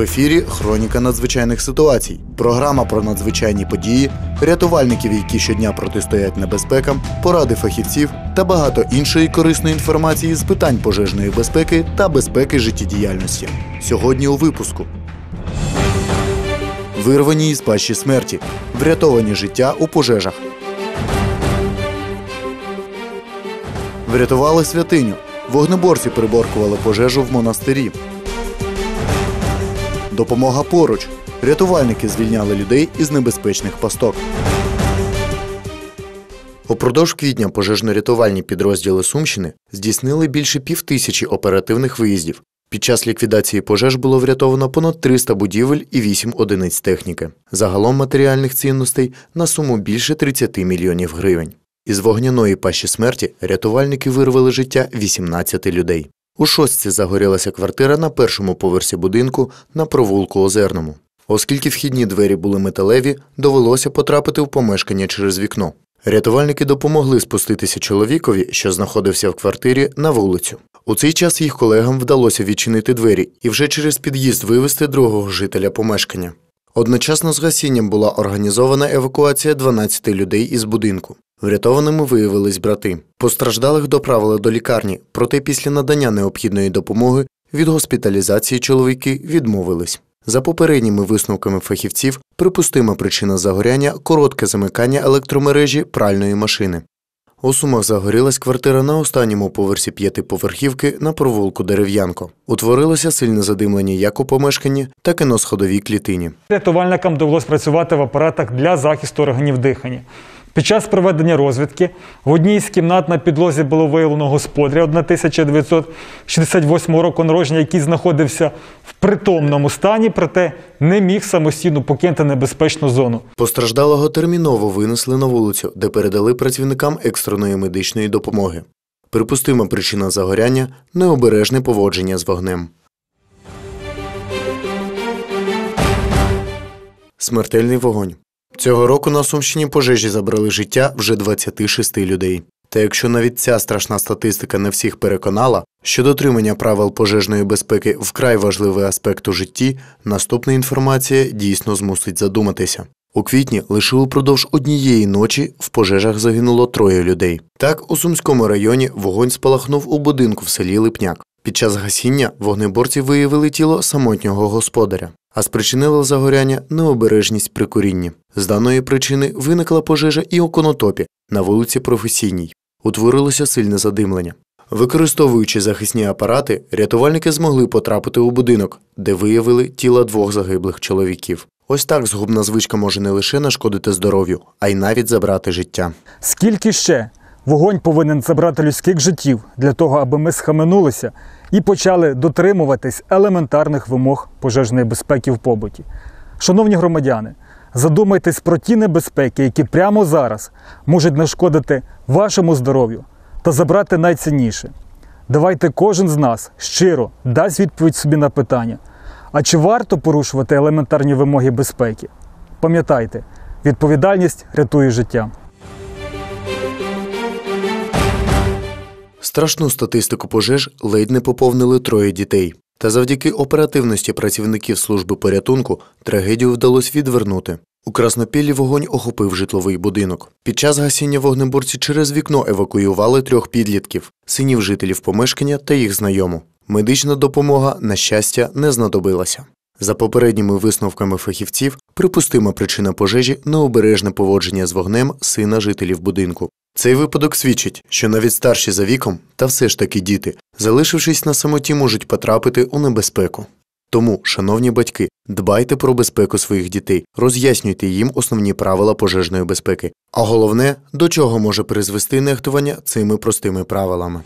В ефірі хроніка надзвичайних ситуацій, програма про надзвичайні події, рятувальників, які щодня протистоять небезпекам, поради фахівців та багато іншої корисної інформації з питань пожежної безпеки та безпеки життєдіяльності. Сьогодні у випуску вирвані із пащі смерті, врятовані життя у пожежах. Врятували святиню. Вогнеборці приборкували пожежу в монастирі. Допомога поруч. Рятувальники звільняли людей із небезпечних пасток. Упродовж квітня пожежно-рятувальні підрозділи Сумщини здійснили більше півтисячі оперативних виїздів. Під час ліквідації пожеж було врятовано понад 300 будівель і 8 одиниць техніки. Загалом матеріальних цінностей на суму більше 30 мільйонів гривень. Із вогняної пащі смерті рятувальники вирвали життя 18 людей. У шостці загорілася квартира на першому поверсі будинку на провулку Озерному. Оскільки вхідні двері були металеві, довелося потрапити в помешкання через вікно. Рятувальники допомогли спуститися чоловікові, що знаходився в квартирі, на вулицю. У цей час їх колегам вдалося відчинити двері і вже через під'їзд вивезти другого жителя помешкання. Одночасно з гасінням була організована евакуація 12 людей із будинку. Врятованими виявились брати. Постраждалих доправили до лікарні, проте після надання необхідної допомоги від госпіталізації чоловіки відмовились. За попередніми висновками фахівців, припустима причина загоряння коротке замикання електромережі пральної машини. У Сумах загорілась квартира на останньому поверсі п'ятиповерхівки на провулку Дерев'янко. Утворилося сильне задимлення як у помешканні, так і на сходовій клітині. Рятувальникам довелося працювати в апаратах для захисту органів дихання. Під час проведення розвідки в одній з кімнат на підлозі було виявлено господаря 1968 року народження, який знаходився в притомному стані, проте не міг самостійно покинути небезпечну зону. Постраждалого терміново винесли на вулицю, де передали працівникам екстреної медичної допомоги. Припустима причина загоряння необережне поводження з вогнем. Смертельний вогонь Цього року на Сумщині пожежі забрали життя вже 26 людей. Та якщо навіть ця страшна статистика не всіх переконала, що дотримання правил пожежної безпеки вкрай важливий аспект у житті, наступна інформація дійсно змусить задуматися. У квітні лише упродовж однієї ночі в пожежах загинуло троє людей. Так у Сумському районі вогонь спалахнув у будинку в селі Липняк. Під час гасіння вогнеборці виявили тіло самотнього господаря а спричинило загоряння необережність при курінні. З даної причини виникла пожежа і у конотопі на вулиці Професійній. Утворилося сильне задимлення. Використовуючи захисні апарати, рятувальники змогли потрапити у будинок, де виявили тіла двох загиблих чоловіків. Ось так згубна звичка може не лише нашкодити здоров'ю, а й навіть забрати життя. Скільки ще Вогонь повинен забрати людських життів для того, аби ми схаменулися і почали дотримуватись елементарних вимог пожежної безпеки в побуті. Шановні громадяни, задумайтесь про ті небезпеки, які прямо зараз можуть нашкодити вашому здоров'ю та забрати найцінніше. Давайте кожен з нас щиро дасть відповідь собі на питання: а чи варто порушувати елементарні вимоги безпеки? Пам'ятайте, відповідальність рятує життя. Страшну статистику пожеж ледь не поповнили троє дітей. Та завдяки оперативності працівників служби порятунку трагедію вдалося відвернути. У Краснопіллі вогонь охопив житловий будинок. Під час гасіння вогнеборці через вікно евакуювали трьох підлітків, синів жителів помешкання та їх знайому. Медична допомога, на щастя, не знадобилася. За попередніми висновками фахівців, припустима причина пожежі необережне поводження з вогнем сина жителів будинку. Цей випадок свідчить, що навіть старші за віком, та все ж таки діти, залишившись на самоті, можуть потрапити у небезпеку. Тому, шановні батьки, дбайте про безпеку своїх дітей, роз'яснюйте їм основні правила пожежної безпеки. А головне, до чого може призвести нехтування цими простими правилами.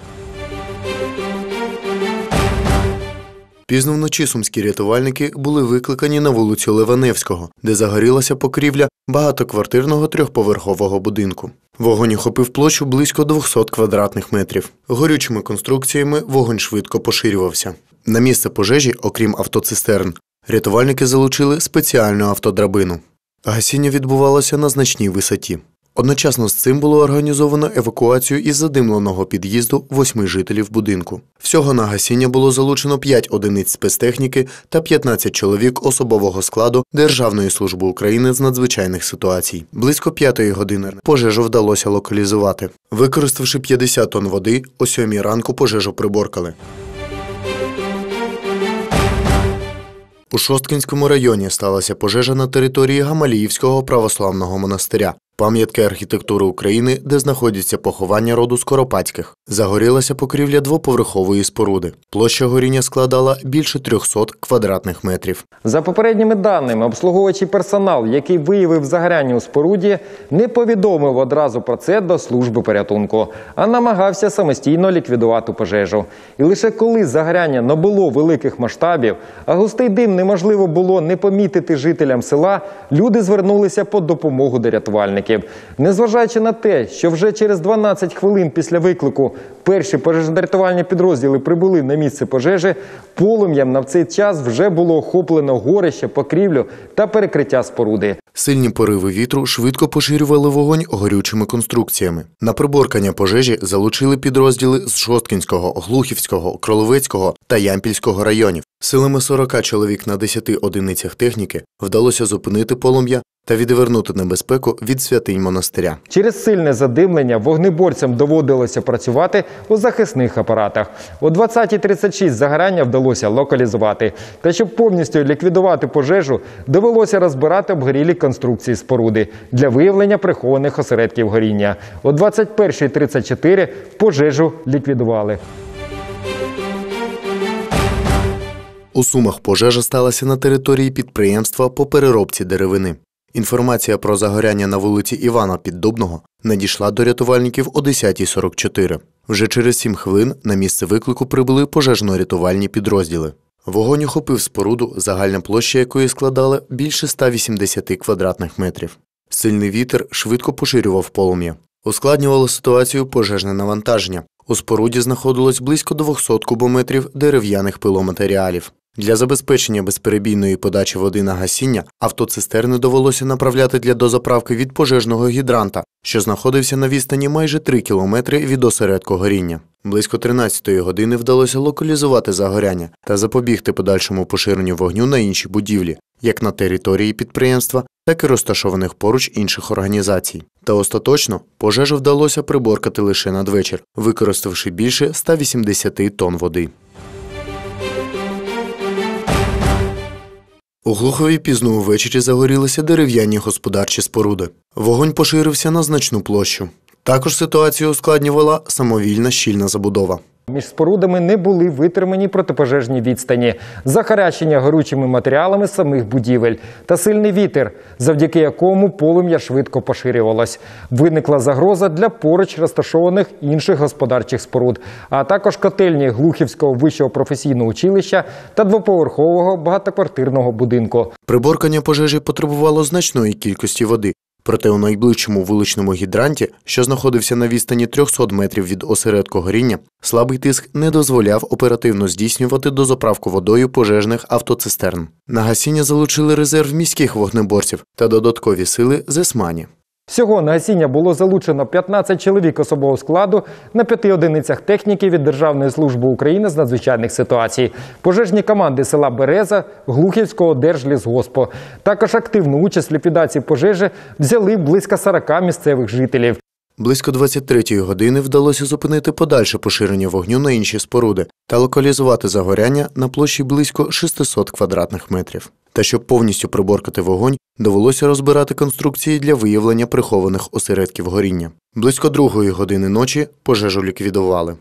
Пізно вночі сумські рятувальники були викликані на вулицю Леваневського, де загорілася покрівля багатоквартирного трьохповерхового будинку. Вогонь охопив площу близько 200 квадратних метрів. Горючими конструкціями вогонь швидко поширювався. На місце пожежі, окрім автоцистерн, рятувальники залучили спеціальну автодрабину. Гасіння відбувалося на значній висоті. Одночасно з цим було організовано евакуацію із задимленого під'їзду восьми жителів будинку. Всього на гасіння було залучено 5 одиниць спецтехніки та 15 чоловік особового складу Державної служби України з надзвичайних ситуацій. Близько п'ятої години пожежу вдалося локалізувати. Використавши 50 тонн води, о сьомій ранку пожежу приборкали. У Шосткинському районі сталася пожежа на території Гамаліївського православного монастиря. Пам'ятки архітектури України, де знаходяться поховання роду Скоропадських, загорілася покрівля двоповерхової споруди. Площа горіння складала більше 300 квадратних метрів. За попередніми даними, обслуговуючий персонал, який виявив загоряння у споруді, не повідомив одразу про це до служби порятунку, а намагався самостійно ліквідувати пожежу. І лише коли загоряння набуло великих масштабів, а густий дим неможливо було не помітити жителям села. Люди звернулися по допомогу до рятувальників напрямників. Незважаючи на те, що вже через 12 хвилин після виклику перші пожежно пожежодартувальні підрозділи прибули на місце пожежі, полум'ям на цей час вже було охоплено горище, покрівлю та перекриття споруди. Сильні пориви вітру швидко поширювали вогонь горючими конструкціями. На приборкання пожежі залучили підрозділи з Шосткінського, Глухівського, Кроловецького та Ямпільського районів. Силами 40 чоловік на 10 одиницях техніки вдалося зупинити полум'я та відвернути небезпеку від святинь монастиря. Через сильне задимлення вогнеборцям доводилося працювати у захисних апаратах. О 20.36 загорання вдалося локалізувати. Та щоб повністю ліквідувати пожежу, довелося розбирати обгорілі конструкції споруди для виявлення прихованих осередків горіння. О 21.34 пожежу ліквідували. У сумах пожежа сталася на території підприємства по переробці деревини. Інформація про загоряння на вулиці Івана Піддубного надійшла до рятувальників о 10.44. Вже через сім хвилин на місце виклику прибули пожежно-рятувальні підрозділи. Вогонь охопив споруду, загальна площа якої складала більше 180 квадратних метрів. Сильний вітер швидко поширював полум'я. Ускладнювало ситуацію пожежне навантаження. У споруді знаходилось близько 200 кубометрів дерев'яних пиломатеріалів. Для забезпечення безперебійної подачі води на гасіння автоцистерни довелося направляти для дозаправки від пожежного гідранта, що знаходився на відстані майже 3 кілометри від осередку горіння. Близько 13-ї години вдалося локалізувати загоряння та запобігти подальшому поширенню вогню на інші будівлі, як на території підприємства, так і розташованих поруч інших організацій. Та остаточно пожежу вдалося приборкати лише надвечір, використавши більше 180 тонн води. У Глухові пізно увечері загорілися дерев'яні господарчі споруди. Вогонь поширився на значну площу. Також ситуацію ускладнювала самовільна щільна забудова. Між спорудами не були витримані протипожежні відстані, захарячення горючими матеріалами самих будівель та сильний вітер, завдяки якому полум'я швидко поширювалось. Виникла загроза для поруч розташованих інших господарчих споруд, а також котельні Глухівського вищого професійного училища та двоповерхового багатоквартирного будинку. Приборкання пожежі потребувало значної кількості води. Проте у найближчому вуличному гідранті, що знаходився на відстані 300 метрів від осередку горіння, слабий тиск не дозволяв оперативно здійснювати дозаправку водою пожежних автоцистерн. На гасіння залучили резерв міських вогнеборців та додаткові сили з Всього на гасіння було залучено 15 чоловік особового складу на п'яти одиницях техніки від Державної служби України з надзвичайних ситуацій, пожежні команди села Береза, Глухівського держлісгоспу. Також активну участь ліквідації пожежі взяли близько 40 місцевих жителів. Близько 23-ї години вдалося зупинити подальше поширення вогню на інші споруди та локалізувати загоряння на площі близько 600 квадратних метрів. Та щоб повністю приборкати вогонь, довелося розбирати конструкції для виявлення прихованих осередків горіння. Близько другої години ночі пожежу ліквідували.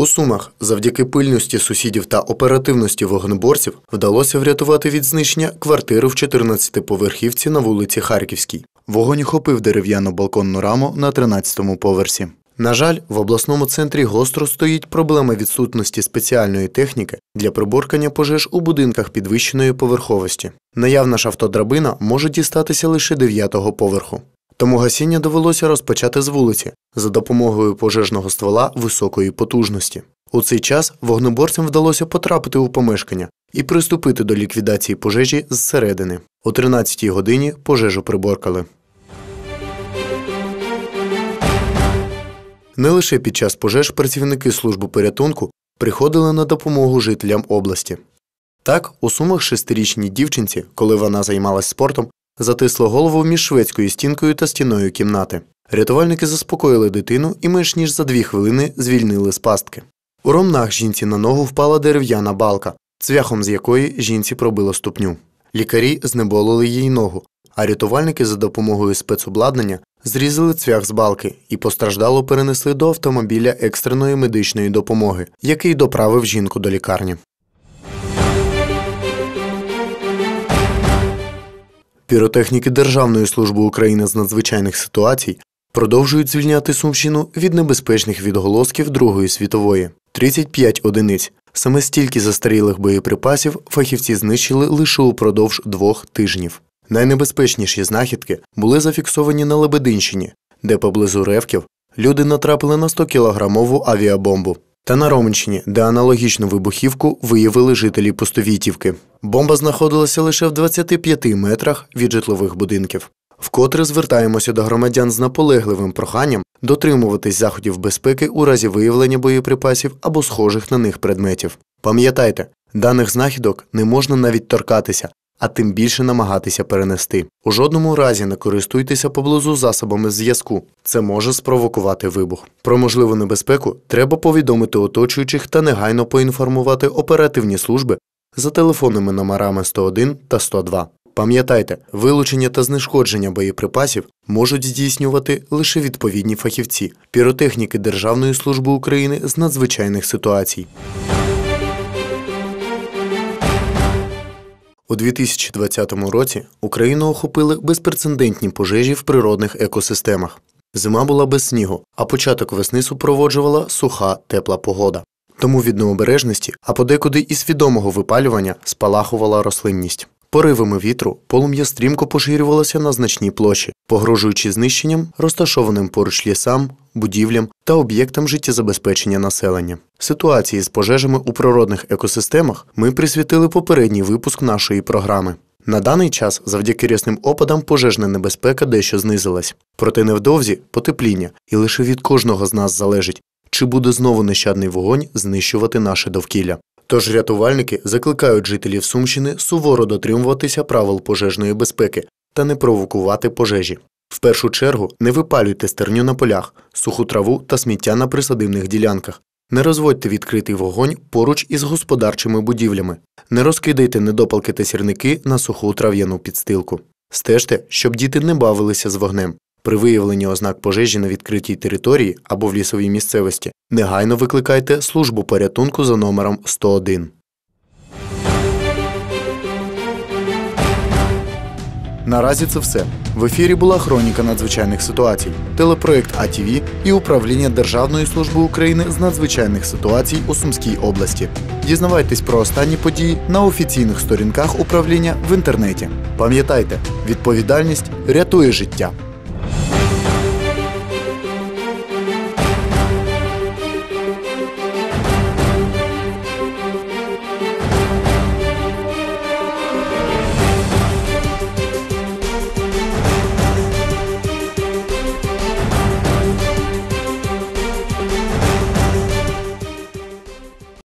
У Сумах завдяки пильності сусідів та оперативності вогнеборців вдалося врятувати від знищення квартиру в 14-поверхівці на вулиці Харківській. Вогонь охопив дерев'яну балконну раму на 13-му поверсі. На жаль, в обласному центрі гостро стоїть проблема відсутності спеціальної техніки для приборкання пожеж у будинках підвищеної поверховості. Наявна ж автодрабина може дістатися лише 9-го поверху. Тому гасіння довелося розпочати з вулиці за допомогою пожежного ствола високої потужності. У цей час вогнеборцям вдалося потрапити у помешкання і приступити до ліквідації пожежі зсередини. О 13-й годині пожежу приборкали. Не лише під час пожеж працівники служби порятунку приходили на допомогу жителям області. Так, у сумах шестирічній дівчинці, коли вона займалась спортом, затисло голову між шведською стінкою та стіною кімнати. Рятувальники заспокоїли дитину і менш ніж за дві хвилини звільнили з пастки. У ромнах жінці на ногу впала дерев'яна балка, цвяхом з якої жінці пробило ступню. Лікарі знеболили їй ногу, а рятувальники за допомогою спецобладнання зрізали цвях з балки і постраждало перенесли до автомобіля екстреної медичної допомоги, який доправив жінку до лікарні. Піротехніки Державної служби України з надзвичайних ситуацій продовжують звільняти Сумщину від небезпечних відголосків Другої світової. 35 одиниць. Саме стільки застарілих боєприпасів фахівці знищили лише упродовж двох тижнів. Найнебезпечніші знахідки були зафіксовані на Лебединщині, де поблизу Ревків люди натрапили на 100-кілограмову авіабомбу. Та на Романщині, де аналогічну вибухівку виявили жителі Пустовітівки. Бомба знаходилася лише в 25 метрах від житлових будинків. Вкотре звертаємося до громадян з наполегливим проханням дотримуватись заходів безпеки у разі виявлення боєприпасів або схожих на них предметів. Пам'ятайте, даних знахідок не можна навіть торкатися, а тим більше намагатися перенести. У жодному разі не користуйтеся поблизу засобами зв'язку. Це може спровокувати вибух. Про можливу небезпеку треба повідомити оточуючих та негайно поінформувати оперативні служби за телефонними номерами 101 та 102. Пам'ятайте, вилучення та знешкодження боєприпасів можуть здійснювати лише відповідні фахівці, піротехніки Державної служби України з надзвичайних ситуацій. У 2020 році Україну охопили безпрецедентні пожежі в природних екосистемах. Зима була без снігу, а початок весни супроводжувала суха тепла погода. Тому від необережності, а подекуди і свідомого випалювання спалахувала рослинність. Поривами вітру полум'я стрімко поширювалося на значній площі, погрожуючи знищенням, розташованим поруч лісам, будівлям та об'єктам життєзабезпечення населення. Ситуації з пожежами у природних екосистемах ми присвятили попередній випуск нашої програми. На даний час, завдяки рясним опадам, пожежна небезпека дещо знизилась, проте невдовзі потепління, і лише від кожного з нас залежить, чи буде знову нещадний вогонь знищувати наше довкілля. Тож рятувальники закликають жителів Сумщини суворо дотримуватися правил пожежної безпеки та не провокувати пожежі. В першу чергу не випалюйте стерню на полях, суху траву та сміття на присадибних ділянках. Не розводьте відкритий вогонь поруч із господарчими будівлями, не розкидайте недопалки та сірники на суху трав'яну підстилку. Стежте, щоб діти не бавилися з вогнем. При виявленні ознак пожежі на відкритій території або в лісовій місцевості негайно викликайте службу порятунку за номером 101. Наразі це все. В ефірі була хроніка надзвичайних ситуацій, телепроект АТВ і управління Державної служби України з надзвичайних ситуацій у Сумській області. Дізнавайтесь про останні події на офіційних сторінках управління в інтернеті. Пам'ятайте, відповідальність рятує життя.